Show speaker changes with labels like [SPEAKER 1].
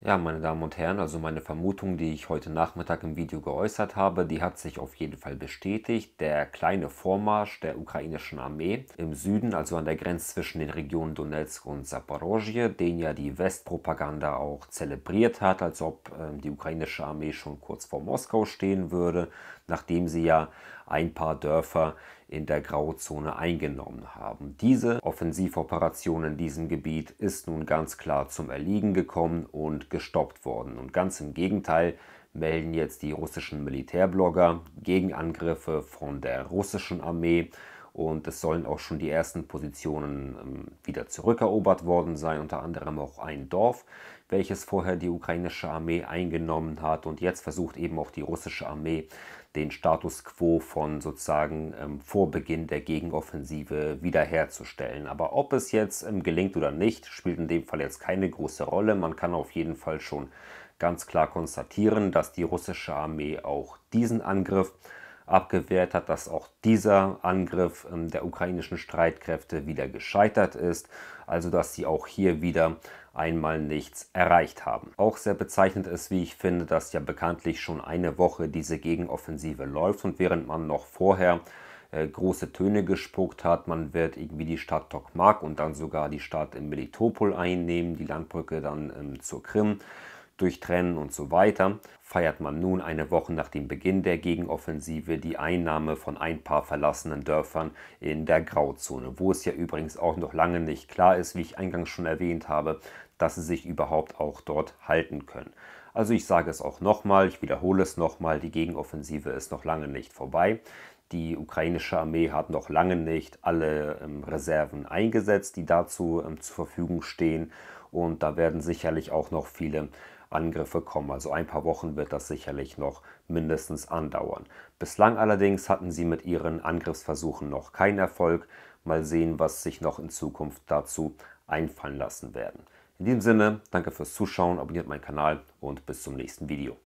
[SPEAKER 1] Ja, meine Damen und Herren, also meine Vermutung, die ich heute Nachmittag im Video geäußert habe, die hat sich auf jeden Fall bestätigt. Der kleine Vormarsch der ukrainischen Armee im Süden, also an der Grenze zwischen den Regionen Donetsk und Saporosje, den ja die Westpropaganda auch zelebriert hat, als ob äh, die ukrainische Armee schon kurz vor Moskau stehen würde, nachdem sie ja ein paar Dörfer in der Grauzone eingenommen haben. Diese Offensivoperation in diesem Gebiet ist nun ganz klar zum Erliegen gekommen und gestoppt worden. Und ganz im Gegenteil melden jetzt die russischen Militärblogger Gegenangriffe von der russischen Armee und es sollen auch schon die ersten Positionen ähm, wieder zurückerobert worden sein, unter anderem auch ein Dorf, welches vorher die ukrainische Armee eingenommen hat und jetzt versucht eben auch die russische Armee den Status quo von sozusagen ähm, vor Beginn der Gegenoffensive wiederherzustellen. Aber ob es jetzt ähm, gelingt oder nicht, spielt in dem Fall jetzt keine große Rolle. Man kann auf jeden Fall schon ganz klar konstatieren, dass die russische Armee auch diesen Angriff abgewehrt hat, dass auch dieser Angriff ähm, der ukrainischen Streitkräfte wieder gescheitert ist, also dass sie auch hier wieder einmal nichts erreicht haben. Auch sehr bezeichnend ist, wie ich finde, dass ja bekanntlich schon eine Woche diese Gegenoffensive läuft und während man noch vorher äh, große Töne gespuckt hat. Man wird irgendwie die Stadt Tokmak und dann sogar die Stadt in Melitopol einnehmen, die Landbrücke dann ähm, zur Krim. Durchtrennen und so weiter, feiert man nun eine Woche nach dem Beginn der Gegenoffensive die Einnahme von ein paar verlassenen Dörfern in der Grauzone, wo es ja übrigens auch noch lange nicht klar ist, wie ich eingangs schon erwähnt habe, dass sie sich überhaupt auch dort halten können. Also ich sage es auch nochmal, ich wiederhole es nochmal, die Gegenoffensive ist noch lange nicht vorbei. Die ukrainische Armee hat noch lange nicht alle ähm, Reserven eingesetzt, die dazu ähm, zur Verfügung stehen. Und da werden sicherlich auch noch viele Angriffe kommen. Also ein paar Wochen wird das sicherlich noch mindestens andauern. Bislang allerdings hatten sie mit ihren Angriffsversuchen noch keinen Erfolg. Mal sehen, was sich noch in Zukunft dazu einfallen lassen werden. In diesem Sinne, danke fürs Zuschauen, abonniert meinen Kanal und bis zum nächsten Video.